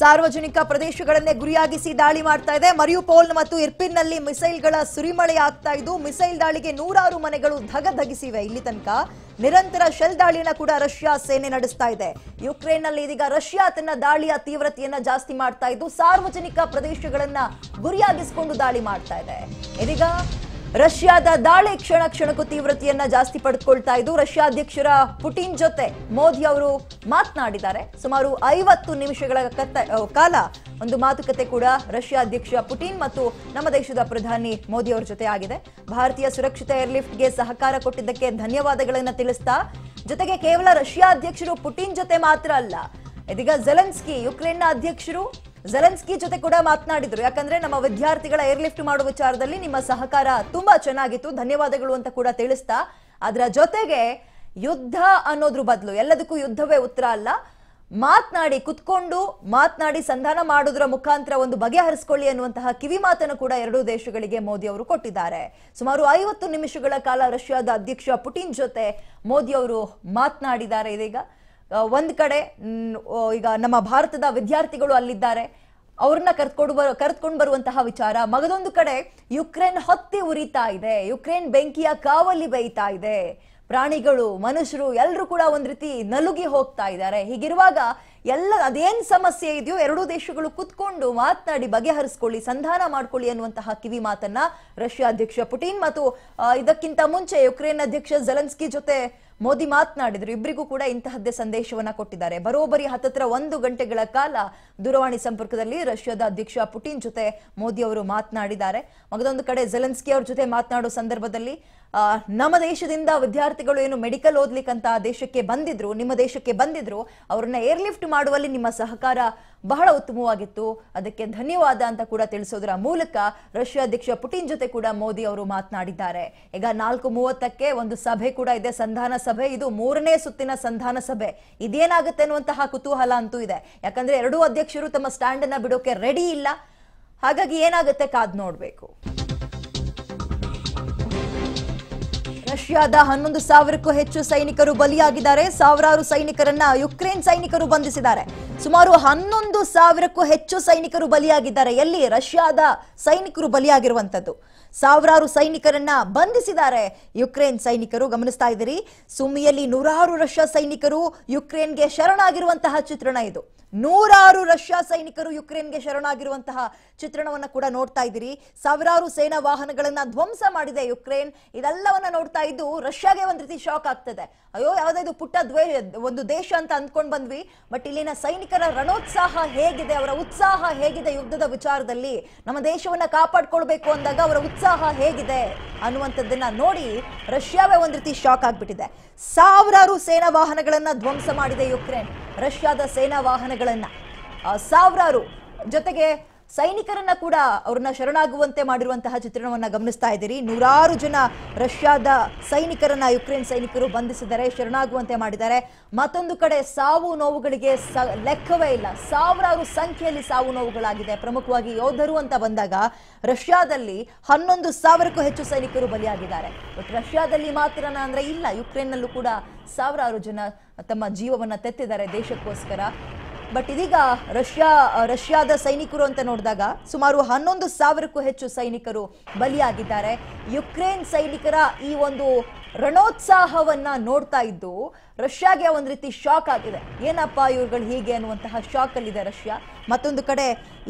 ಸಾರ್ವಜನಿಕ ಪ್ರದೇಶಗಳನ್ನೇ ಗುರಿಯಾಗಿಸಿ ದಾಳಿ ಮಾಡ್ತಾ ಇದೆ ಮರಿಯುಪೋಲ್ ಮತ್ತು ಇರ್ಪಿನ್ನಲ್ಲಿ ಮಿಸೈಲ್ಗಳ ಸುರಿಮಳೆ ಆಗ್ತಾ ಇದ್ದು ಮಿಸೈಲ್ ದಾಳಿಗೆ ನೂರಾರು ಮನೆಗಳು ಧಗ ಧಗಿಸಿವೆ ಇಲ್ಲಿ ತನಕ ನಿರಂತರ ಶೆಲ್ ದಾಳಿಯನ್ನು ಕೂಡ ರಷ್ಯಾ ಸೇನೆ ನಡೆಸ್ತಾ ಇದೆ ಯುಕ್ರೇನ್ನಲ್ಲಿ ಇದೀಗ ರಷ್ಯಾ ತನ್ನ ದಾಳಿಯ ತೀವ್ರತೆಯನ್ನ ಜಾಸ್ತಿ ಮಾಡ್ತಾ ಇದ್ದು ಸಾರ್ವಜನಿಕ ಪ್ರದೇಶಗಳನ್ನ ಗುರಿಯಾಗಿಸಿಕೊಂಡು ದಾಳಿ ಮಾಡ್ತಾ ಇದೆ ಇದೀಗ ರಷ್ಯಾದ ದಾಳಿ ಕ್ಷಣ ಕ್ಷಣಕ್ಕೂ ತೀವ್ರತೆಯನ್ನ ಜಾಸ್ತಿ ಪಡೆದುಕೊಳ್ತಾ ಇದ್ದು ರಷ್ಯಾ ಅಧ್ಯಕ್ಷರ ಪುಟಿನ್ ಜೊತೆ ಮೋದಿ ಅವರು ಮಾತನಾಡಿದ್ದಾರೆ ಸುಮಾರು ಐವತ್ತು ನಿಮಿಷಗಳ ಕತ್ತ ಕಾಲ ಒಂದು ಮಾತುಕತೆ ಕೂಡ ರಷ್ಯಾ ಅಧ್ಯಕ್ಷ ಪುಟಿನ್ ಮತ್ತು ನಮ್ಮ ದೇಶದ ಪ್ರಧಾನಿ ಮೋದಿ ಅವರ ಜೊತೆ ಆಗಿದೆ ಭಾರತೀಯ ಸುರಕ್ಷಿತ ಏರ್ಲಿಫ್ಟ್ಗೆ ಸಹಕಾರ ಕೊಟ್ಟಿದ್ದಕ್ಕೆ ಧನ್ಯವಾದಗಳನ್ನು ತಿಳಿಸ್ತಾ ಜೊತೆಗೆ ಕೇವಲ ರಷ್ಯಾ ಅಧ್ಯಕ್ಷರು ಪುಟಿನ್ ಜೊತೆ ಮಾತ್ರ ಅಲ್ಲ ಇದೀಗ ಜೆಲೆನ್ಸ್ಕಿ ಯುಕ್ರೇನ್ನ ಅಧ್ಯಕ್ಷರು ಜಲನ್ಸ್ಕಿ ಜೊತೆ ಕೂಡ ಮಾತನಾಡಿದ್ರು ಯಾಕಂದ್ರೆ ನಮ್ಮ ವಿದ್ಯಾರ್ಥಿಗಳ ಏರ್ ಲಿಫ್ಟ್ ಮಾಡುವ ವಿಚಾರದಲ್ಲಿ ನಿಮ್ಮ ಸಹಕಾರ ತುಂಬಾ ಚೆನ್ನಾಗಿತ್ತು ಧನ್ಯವಾದಗಳು ಅಂತ ಕೂಡ ತಿಳಿಸ್ತಾ ಅದರ ಜೊತೆಗೆ ಯುದ್ಧ ಅನ್ನೋದ್ರ ಬದಲು ಎಲ್ಲದಕ್ಕೂ ಯುದ್ಧವೇ ಉತ್ತರ ಅಲ್ಲ ಮಾತನಾಡಿ ಕುತ್ಕೊಂಡು ಮಾತನಾಡಿ ಸಂಧಾನ ಮಾಡೋದ್ರ ಮುಖಾಂತರ ಒಂದು ಬಗೆಹರಿಸಿಕೊಳ್ಳಿ ಅನ್ನುವಂತಹ ಕಿವಿ ಮಾತನ್ನು ಕೂಡ ಎರಡೂ ದೇಶಗಳಿಗೆ ಮೋದಿ ಅವರು ಕೊಟ್ಟಿದ್ದಾರೆ ಸುಮಾರು ಐವತ್ತು ನಿಮಿಷಗಳ ಕಾಲ ರಷ್ಯಾದ ಅಧ್ಯಕ್ಷ ಪುಟಿನ್ ಜೊತೆ ಮೋದಿ ಅವರು ಮಾತನಾಡಿದ್ದಾರೆ ಇದೀಗ ಒಂದು ಕಡೆ ಈಗ ನಮ್ಮ ಭಾರತದ ವಿದ್ಯಾರ್ಥಿಗಳು ಅಲ್ಲಿದ್ದಾರೆ ಅವ್ರನ್ನ ಕರ್ತ್ಕೊಂಡು ಬರೋ ಕರೆದುಕೊಂಡು ಬರುವಂತಹ ವಿಚಾರ ಮಗದೊಂದು ಕಡೆ ಯುಕ್ರೇನ್ ಹೊತ್ತಿ ಉರಿತಾ ಇದೆ ಯುಕ್ರೇನ್ ಬೆಂಕಿಯ ಕಾವಲಿ ಬೈತಾ ಇದೆ ಪ್ರಾಣಿಗಳು ಮನುಷ್ಯರು ಎಲ್ಲರೂ ಕೂಡ ಒಂದು ರೀತಿ ನಲುಗಿ ಹೋಗ್ತಾ ಇದ್ದಾರೆ ಹೀಗಿರುವಾಗ ಎಲ್ಲ ಅದೇನು ಸಮಸ್ಯೆ ಇದೆಯೋ ಎರಡೂ ದೇಶಗಳು ಕೂತ್ಕೊಂಡು ಮಾತನಾಡಿ ಬಗೆಹರಿಸ್ಕೊಳ್ಳಿ ಸಂಧಾನ ಮಾಡ್ಕೊಳ್ಳಿ ಅನ್ನುವಂತಹ ಕಿವಿ ಮಾತನ್ನ ರಷ್ಯಾ ಅಧ್ಯಕ್ಷ ಪುಟಿನ್ ಮತ್ತು ಇದಕ್ಕಿಂತ ಮುಂಚೆ ಯುಕ್ರೇನ್ ಅಧ್ಯಕ್ಷ ಜಲನ್ಸ್ಕಿ ಜೊತೆ ಮೋದಿ ಮಾತನಾಡಿದ್ರು ಇಬ್ಬರಿಗೂ ಕೂಡ ಇಂತಹದ್ದೇ ಸಂದೇಶವನ್ನ ಕೊಟ್ಟಿದ್ದಾರೆ ಬರೋಬ್ಬರಿ ಹತ್ತತ್ರ ಒಂದು ಗಂಟೆಗಳ ಕಾಲ ದೂರವಾಣಿ ಸಂಪರ್ಕದಲ್ಲಿ ರಷ್ಯಾದ ಅಧ್ಯಕ್ಷ ಪುಟಿನ್ ಜೊತೆ ಮೋದಿ ಅವರು ಮಾತನಾಡಿದ್ದಾರೆ ಮಗದೊಂದು ಕಡೆ ಜಲನ್ಸ್ಕಿ ಅವ್ರ ಜೊತೆ ಮಾತನಾಡೋ ಸಂದರ್ಭದಲ್ಲಿ ನಮ್ಮ ದೇಶದಿಂದ ವಿದ್ಯಾರ್ಥಿಗಳು ಏನು ಮೆಡಿಕಲ್ ಓದ್ಲಿಕ್ಕಂತ ದೇಶಕ್ಕೆ ಬಂದಿದ್ರು ನಿಮ್ಮ ದೇಶಕ್ಕೆ ಬಂದಿದ್ರು ಅವ್ರನ್ನ ಏರ್ ಲಿಫ್ಟ್ ಮಾಡುವಲ್ಲಿ ನಿಮ್ಮ ಸಹಕಾರ ಬಹಳ ಉತ್ತಮವಾಗಿತ್ತು ಅದಕ್ಕೆ ಧನ್ಯವಾದ ಅಂತ ಕೂಡ ತಿಳಿಸೋದ್ರ ಮೂಲಕ ರಷ್ಯಾ ಅಧ್ಯಕ್ಷ ಪುಟಿನ್ ಜೊತೆ ಕೂಡ ಮೋದಿ ಅವರು ಮಾತನಾಡಿದ್ದಾರೆ ಈಗ ನಾಲ್ಕು ಮೂವತ್ತಕ್ಕೆ ಒಂದು ಸಭೆ ಕೂಡ ಇದೆ ಸಂಧಾನ ಸಭೆ ಇದು ಮೂರನೇ ಸುತ್ತಿನ ಸಂಧಾನ ಸಭೆ ಇದೇನಾಗುತ್ತೆ ಅನ್ನುವಂತಹ ಕುತೂಹಲ ಅಂತೂ ಇದೆ ಯಾಕಂದ್ರೆ ಎರಡೂ ಅಧ್ಯಕ್ಷರು ತಮ್ಮ ಸ್ಟ್ಯಾಂಡ್ ಅನ್ನ ಬಿಡೋಕೆ ರೆಡಿ ಇಲ್ಲ ಹಾಗಾಗಿ ಏನಾಗುತ್ತೆ ಕಾದ್ ನೋಡ್ಬೇಕು ರಷ್ಯಾದ ಹನ್ನೊಂದು ಸಾವಿರಕ್ಕೂ ಹೆಚ್ಚು ಸೈನಿಕರು ಬಲಿಯಾಗಿದ್ದಾರೆ ಸಾವಿರಾರು ಸೈನಿಕರನ್ನ ಯುಕ್ರೇನ್ ಸೈನಿಕರು ಬಂಧಿಸಿದ್ದಾರೆ ಸುಮಾರು ಹನ್ನೊಂದು ಸಾವಿರಕ್ಕೂ ಹೆಚ್ಚು ಸೈನಿಕರು ಬಲಿಯಾಗಿದ್ದಾರೆ ಎಲ್ಲಿ ರಷ್ಯಾದ ಸೈನಿಕರು ಬಲಿಯಾಗಿರುವಂತದ್ದು ಸಾವಿರಾರು ಸೈನಿಕರನ್ನ ಬಂಧಿಸಿದ್ದಾರೆ ಯುಕ್ರೇನ್ ಸೈನಿಕರು ಗಮನಿಸ್ತಾ ಇದ್ದೀರಿ ಸುಮಿಯಲ್ಲಿ ನೂರಾರು ರಷ್ಯಾ ಸೈನಿಕರು ಯುಕ್ರೇನ್ಗೆ ಶರಣಾಗಿರುವಂತಹ ಚಿತ್ರಣ ಇದು ನೂರಾರು ರಷ್ಯಾ ಸೈನಿಕರು ಯುಕ್ರೇನ್ಗೆ ಶರಣಾಗಿರುವಂತಹ ಚಿತ್ರಣವನ್ನು ಕೂಡ ನೋಡ್ತಾ ಇದ್ದೀರಿ ಸಾವಿರಾರು ಸೇನಾ ವಾಹನಗಳನ್ನ ಧ್ವಂಸ ಮಾಡಿದೆ ಯುಕ್ರೇನ್ ಇದೆಲ್ಲವನ್ನ ನೋಡ್ತಾ ಇದ್ದು ರಷ್ಯಾಗೆ ಒಂದ್ ರೀತಿ ಶಾಕ್ ಆಗ್ತದೆ ಅಯ್ಯೋ ಇದು ಪುಟ್ಟ ದ್ವೇ ಒಂದು ದೇಶ ಅಂತ ಅಂದ್ಕೊಂಡ್ ಬಂದ್ವಿ ಬಟ್ ಇಲ್ಲಿನ ಸೈನಿಕರ ರಣೋತ್ಸಾಹ ಹೇಗಿದೆ ಅವರ ಉತ್ಸಾಹ ಹೇಗಿದೆ ಯುದ್ಧದ ವಿಚಾರದಲ್ಲಿ ನಮ್ಮ ದೇಶವನ್ನ ಕಾಪಾಡ್ಕೊಳ್ಬೇಕು ಅಂದಾಗ ಅವರ ಉತ್ಸಾಹ ಹೇಗಿದೆ ಅನ್ನುವಂಥದ್ದನ್ನ ನೋಡಿ ರಷ್ಯಾವೇ ಒಂದ್ ರೀತಿ ಶಾಕ್ ಆಗ್ಬಿಟ್ಟಿದೆ ಸಾವಿರಾರು ಸೇನಾ ವಾಹನಗಳನ್ನ ಧ್ವಂಸ ಮಾಡಿದೆ ಯುಕ್ರೇನ್ ರಷ್ಯಾದ ಸೇನಾ ವಾಹನಗಳನ್ನು ಸಾವಿರಾರು ಜೊತೆಗೆ ಸೈನಿಕರನ್ನ ಕೂಡ ಅವ್ರನ್ನ ಶರಣಾಗುವಂತೆ ಮಾಡಿರುವಂತಹ ಚಿತ್ರಣವನ್ನ ಗಮನಿಸ್ತಾ ಇದ್ದೀರಿ ನೂರಾರು ಜನ ರಷ್ಯಾದ ಸೈನಿಕರನ್ನ ಯುಕ್ರೇನ್ ಸೈನಿಕರು ಬಂಧಿಸಿದ್ದಾರೆ ಶರಣಾಗುವಂತೆ ಮಾಡಿದ್ದಾರೆ ಮತ್ತೊಂದು ಕಡೆ ಸಾವು ನೋವುಗಳಿಗೆ ಲೆಕ್ಕವೇ ಇಲ್ಲ ಸಾವಿರಾರು ಸಂಖ್ಯೆಯಲ್ಲಿ ಸಾವು ನೋವುಗಳಾಗಿದೆ ಪ್ರಮುಖವಾಗಿ ಯೋಧರು ಅಂತ ಬಂದಾಗ ರಷ್ಯಾದಲ್ಲಿ ಹನ್ನೊಂದು ಸಾವಿರಕ್ಕೂ ಹೆಚ್ಚು ಸೈನಿಕರು ಬಲಿಯಾಗಿದ್ದಾರೆ ಬಟ್ ರಷ್ಯಾದಲ್ಲಿ ಮಾತ್ರ ಅಂದ್ರೆ ಇಲ್ಲ ಯುಕ್ರೇನ್ನಲ್ಲೂ ಕೂಡ ಸಾವಿರಾರು ಜನ ತಮ್ಮ ಜೀವವನ್ನ ತೆತ್ತಿದ್ದಾರೆ ದೇಶಕ್ಕೋಸ್ಕರ ಬಟ್ ಇದೀಗ ರಷ್ಯಾ ರಷ್ಯಾದ ಸೈನಿಕರು ಅಂತ ನೋಡಿದಾಗ ಸುಮಾರು ಹನ್ನೊಂದು ಸಾವಿರಕ್ಕೂ ಹೆಚ್ಚು ಸೈನಿಕರು ಬಲಿಯಾಗಿದ್ದಾರೆ ಯುಕ್ರೇನ್ ಸೈನಿಕರ ಈ ಒಂದು ರಣೋತ್ಸಾಹವನ್ನ ನೋಡ್ತಾ ಇದ್ದು ರಷ್ಯಾಗೆ ಒಂದು ರೀತಿ ಶಾಕ್ ಆಗಿದೆ ಏನಪ್ಪ ಇವರುಗಳು ಹೀಗೆ ಅನ್ನುವಂತಹ ಶಾಕ್ ಅಲ್ಲಿದೆ ರಷ್ಯಾ ಮತ್ತೊಂದು ಕಡೆ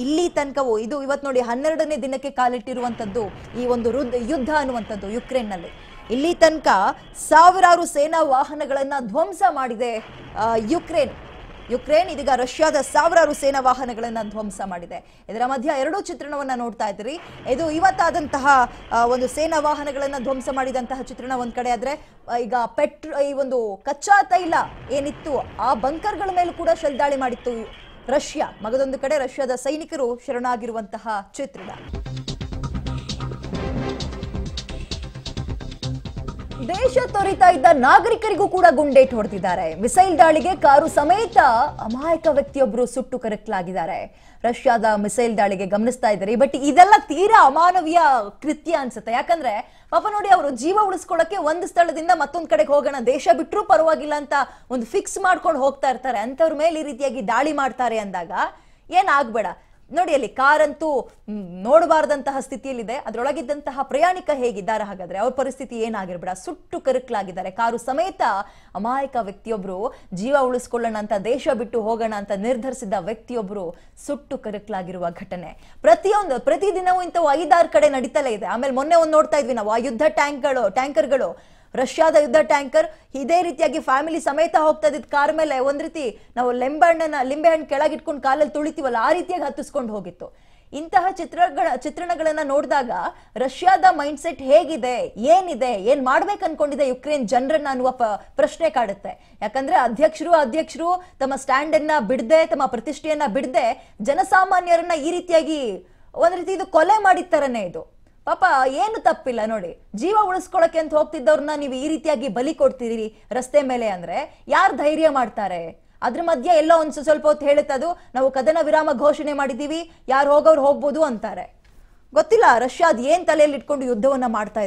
ಇಲ್ಲಿ ತನಕವು ಇದು ಇವತ್ತು ನೋಡಿ ಹನ್ನೆರಡನೇ ದಿನಕ್ಕೆ ಕಾಲಿಟ್ಟಿರುವಂಥದ್ದು ಈ ಒಂದು ಯುದ್ಧ ಅನ್ನುವಂಥದ್ದು ಯುಕ್ರೇನ್ನಲ್ಲಿ ಇಲ್ಲಿ ತನಕ ಸಾವಿರಾರು ಸೇನಾ ವಾಹನಗಳನ್ನು ಧ್ವಂಸ ಮಾಡಿದೆ ಯುಕ್ರೇನ್ ಯುಕ್ರೇನ್ ಇದೀಗ ರಷ್ಯಾದ ಸಾವಿರಾರು ಸೇನಾ ವಾಹನಗಳನ್ನು ಧ್ವಂಸ ಮಾಡಿದೆ ಇದರ ಮಧ್ಯೆ ಎರಡೂ ಚಿತ್ರಣವನ್ನು ನೋಡ್ತಾ ಇದ್ರಿ ಇದು ಇವತ್ತಾದಂತಹ ಒಂದು ಸೇನಾ ವಾಹನಗಳನ್ನು ಧ್ವಂಸ ಮಾಡಿದಂತಹ ಚಿತ್ರಣ ಒಂದು ಕಡೆ ಆದರೆ ಈಗ ಪೆಟ್ರೋ ಈ ಒಂದು ಕಚ್ಚಾ ತೈಲ ಏನಿತ್ತು ಆ ಬಂಕರ್ಗಳ ಮೇಲೂ ಕೂಡ ಶ್ರದ್ಧಾಳಿ ಮಾಡಿತ್ತು ರಷ್ಯಾ ಮಗದೊಂದು ಕಡೆ ರಷ್ಯಾದ ಸೈನಿಕರು ಶರಣಾಗಿರುವಂತಹ ಚಿತ್ರಣ ದೇಶ ತೊರಿತಾ ಇದ್ದ ನಾಗರಿಕರಿಗೂ ಕೂಡ ಗುಂಡೇಟ್ ಹೊಡೆದಿದ್ದಾರೆ ಮಿಸೈಲ್ ದಾಳಿಗೆ ಕಾರು ಸಮೇತ ಅಮಾಯಕ ವ್ಯಕ್ತಿಯೊಬ್ಬರು ಸುಟ್ಟು ಕರಕಲಾಗಿದ್ದಾರೆ ರಷ್ಯಾದ ಮಿಸೈಲ್ ದಾಳಿಗೆ ಗಮನಿಸ್ತಾ ಇದ್ದಾರೆ ಬಟ್ ಇದೆಲ್ಲ ತೀರಾ ಅಮಾನವೀಯ ಕೃತ್ಯ ಅನ್ಸುತ್ತೆ ಯಾಕಂದ್ರೆ ಪಾಪ ನೋಡಿ ಅವರು ಜೀವ ಉಳಿಸ್ಕೊಳ್ಳೋಕೆ ಒಂದು ಸ್ಥಳದಿಂದ ಮತ್ತೊಂದು ಕಡೆಗೆ ಹೋಗೋಣ ದೇಶ ಬಿಟ್ಟರೂ ಪರವಾಗಿಲ್ಲ ಅಂತ ಒಂದು ಫಿಕ್ಸ್ ಮಾಡ್ಕೊಂಡು ಹೋಗ್ತಾ ಇರ್ತಾರೆ ಅಂತವ್ರ ಮೇಲೆ ಈ ರೀತಿಯಾಗಿ ದಾಳಿ ಮಾಡ್ತಾರೆ ಅಂದಾಗ ಏನಾಗ್ಬೇಡ ನೋಡಿ ಅಲ್ಲಿ ಕಾರಂತೂ ನೋಡಬಾರ್ದಂತಹ ಸ್ಥಿತಿಯಲ್ಲಿದೆ ಅದರೊಳಗಿದ್ದಂತಹ ಪ್ರಯಾಣಿಕ ಹೇಗಿದ್ದಾರೆ ಹಾಗಾದ್ರೆ ಅವ್ರ ಪರಿಸ್ಥಿತಿ ಏನಾಗಿರ್ಬೇಡ ಸುಟ್ಟು ಕರುಕ್ಲಾಗಿದ್ದಾರೆ ಕಾರು ಸಮೇತ ಅಮಾಯಕ ವ್ಯಕ್ತಿಯೊಬ್ರು ಜೀವ ಉಳಿಸ್ಕೊಳ್ಳೋಣ ಅಂತ ದೇಶ ಬಿಟ್ಟು ಹೋಗೋಣ ಅಂತ ನಿರ್ಧರಿಸಿದ ವ್ಯಕ್ತಿಯೊಬ್ರು ಸುಟ್ಟು ಕರುಕ್ಲಾಗಿರುವ ಘಟನೆ ಪ್ರತಿಯೊಂದು ಪ್ರತಿದಿನವೂ ಇಂಥವು ಐದಾರು ಕಡೆ ನಡೀತಲೇ ಇದೆ ಆಮೇಲೆ ಮೊನ್ನೆ ಒಂದು ನೋಡ್ತಾ ಇದ್ವಿ ನಾವು ಆ ಯುದ್ಧ ಟ್ಯಾಂಕ್ಗಳು ಟ್ಯಾಂಕರ್ಗಳು ರಷ್ಯಾದ ಯುದ್ಧ ಟ್ಯಾಂಕರ್ ಇದೇ ರೀತಿಯಾಗಿ ಫ್ಯಾಮಿಲಿ ಸಮೇತ ಹೋಗ್ತಾ ಇದ್ದಿದ್ದ ಕಾರ್ ಮೇಲೆ ಒಂದ್ ರೀತಿ ನಾವು ಲಿಂಬೆ ಲಿಂಬೆ ಲಿಂಬೆಹಣ್ಣು ಕೆಳಗಿಟ್ಕೊಂಡು ಕಾಲಲ್ಲಿ ತುಳಿತೀವಲ್ಲ ಆ ರೀತಿಯಾಗಿ ಹತ್ತಿಸ್ಕೊಂಡು ಹೋಗಿತ್ತು ಇಂತಹ ಚಿತ್ರಗಳ ಚಿತ್ರಣಗಳನ್ನ ನೋಡಿದಾಗ ರಷ್ಯಾದ ಮೈಂಡ್ ಸೆಟ್ ಹೇಗಿದೆ ಏನಿದೆ ಏನ್ ಮಾಡ್ಬೇಕು ಅನ್ಕೊಂಡಿದೆ ಯುಕ್ರೇನ್ ಜನರನ್ನ ಅನ್ನುವ ಪ್ರಶ್ನೆ ಕಾಡುತ್ತೆ ಯಾಕಂದ್ರೆ ಅಧ್ಯಕ್ಷರು ಅಧ್ಯಕ್ಷರು ತಮ್ಮ ಸ್ಟ್ಯಾಂಡ್ ಅನ್ನ ಬಿಡದೆ ತಮ್ಮ ಪ್ರತಿಷ್ಠೆಯನ್ನ ಬಿಡದೆ ಜನಸಾಮಾನ್ಯರನ್ನ ಈ ರೀತಿಯಾಗಿ ಒಂದ್ ರೀತಿ ಇದು ಕೊಲೆ ಮಾಡಿದ ತರನೇ ಇದು ಪಾಪ ಏನು ತಪ್ಪಿಲ್ಲ ನೋಡಿ ಜೀವ ಉಳಿಸ್ಕೊಳಕ್ಕೆ ಅಂತ ಹೋಗ್ತಿದ್ದವ್ರನ್ನ ನೀವು ಈ ರೀತಿಯಾಗಿ ಬಲಿ ಕೊಡ್ತೀರಿ ರಸ್ತೆ ಮೇಲೆ ಅಂದ್ರೆ ಯಾರು ಧೈರ್ಯ ಮಾಡ್ತಾರೆ ಅದ್ರ ಮಧ್ಯೆ ಎಲ್ಲ ಒಂದ್ ಸ್ವಲ್ಪ ಹೊತ್ತು ಹೇಳುತ್ತದು ನಾವು ಕದನ ವಿರಾಮ ಘೋಷಣೆ ಮಾಡಿದೀವಿ ಯಾರು ಹೋಗೋರು ಹೋಗ್ಬೋದು ಅಂತಾರೆ ಗೊತ್ತಿಲ್ಲ ರಷ್ಯಾ ಅದ್ ಏನ್ ತಲೆಯಲ್ಲಿ ಇಟ್ಕೊಂಡು ಯುದ್ಧವನ್ನ ಮಾಡ್ತಾ ಇದೆ